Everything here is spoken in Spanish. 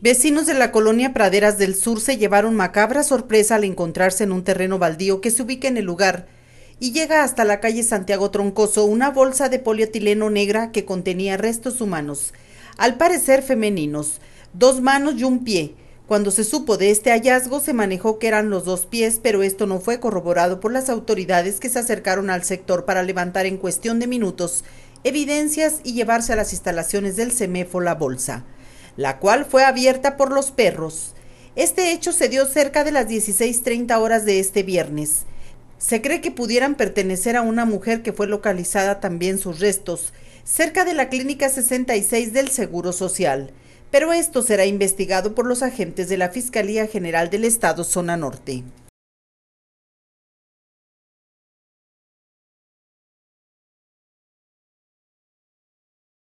Vecinos de la colonia Praderas del Sur se llevaron macabra sorpresa al encontrarse en un terreno baldío que se ubica en el lugar y llega hasta la calle Santiago Troncoso una bolsa de polietileno negra que contenía restos humanos, al parecer femeninos, dos manos y un pie. Cuando se supo de este hallazgo se manejó que eran los dos pies, pero esto no fue corroborado por las autoridades que se acercaron al sector para levantar en cuestión de minutos evidencias y llevarse a las instalaciones del CEMEFO la bolsa la cual fue abierta por los perros. Este hecho se dio cerca de las 16.30 horas de este viernes. Se cree que pudieran pertenecer a una mujer que fue localizada también sus restos, cerca de la Clínica 66 del Seguro Social, pero esto será investigado por los agentes de la Fiscalía General del Estado Zona Norte.